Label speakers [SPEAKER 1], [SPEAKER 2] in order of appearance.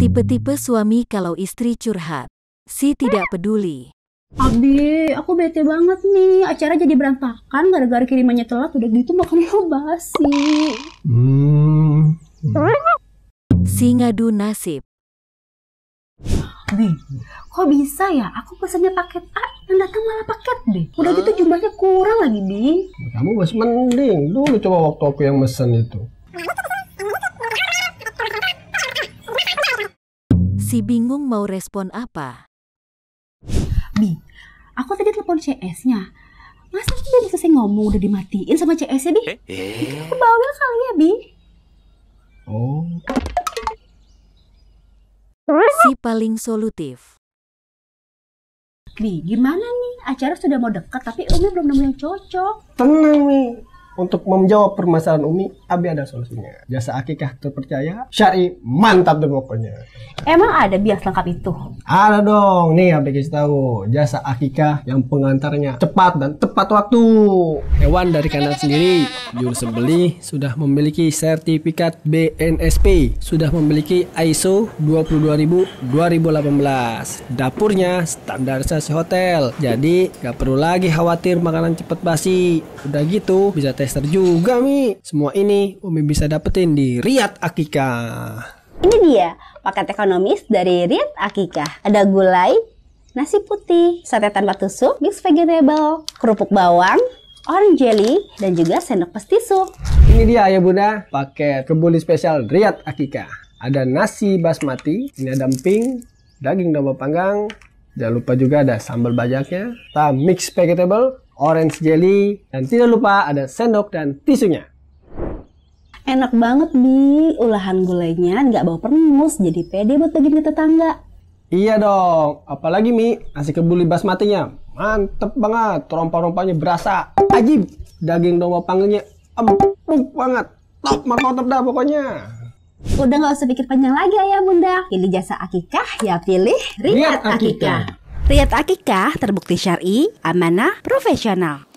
[SPEAKER 1] Tipe-tipe suami kalau istri curhat. Si tidak peduli. Abi, aku bete banget nih. Acara jadi berantakan gara-gara kirimannya telat. Udah gitu makannya basi. Hmm. Si ngadu nasib. Abi, kok bisa ya? Aku pesannya paket A, yang datang malah paket B. Udah gitu jumlahnya kurang lagi, Bi. Kamu masih mending. Dulu coba waktu aku yang mesen itu. Si bingung mau respon apa. Bi, aku tadi telepon CS-nya. Masa aku udah selesai ngomong udah dimatiin sama CS-nya, Bi? Eh, aku bawel kali ya, Bi. Oh. Si paling solutif. Bi, gimana nih? Acara sudah mau dekat tapi Umi belum nemu yang cocok. Tenang, Mi. Untuk menjawab permasalahan Umi, Abi ada solusinya. Jasa akikah terpercaya, syari mantap deh pokoknya. Emang ada bias lengkap itu? Ada dong. Nih Abi kasih tahu. Jasa akikah yang pengantarnya cepat dan tepat waktu. Hewan dari kandang sendiri, juru sembeli sudah memiliki sertifikat BNSP, sudah memiliki ISO 22000 2018. Dapurnya standarisasi hotel. Jadi, gak perlu lagi khawatir makanan cepat basi. Udah gitu bisa tes podcaster juga Mi. Semua ini Umi bisa dapetin di Riyad Akika. Ini dia, paket ekonomis dari Riyad Akika. Ada gulai, nasi putih, sate tanpa tusuk, mix vegetable, kerupuk bawang, orange jelly, dan juga sendok pestisu. Ini dia ya Bunda, paket kebuli spesial Riyad Akika. Ada nasi basmati, ini ada emping, daging domba panggang, jangan lupa juga ada sambal bajaknya, kita mix vegetable, orange jelly, dan tidak lupa ada sendok dan tisunya. Enak banget, Bi. Ulahan gulainya nggak bawa permus, jadi pede buat bagiin ke tetangga. Iya dong, apalagi Mi, nasi kebuli basmatinya. Mantep banget, Rompah rompanya berasa. Ajib, daging domba panggilnya empuk banget. Top, mantap dah pokoknya. Udah nggak usah pikir panjang lagi ya Bunda. Pilih jasa akikah, ya pilih Riyad Akikah. akikah. Riyad Akikah terbukti syari, amanah, profesional.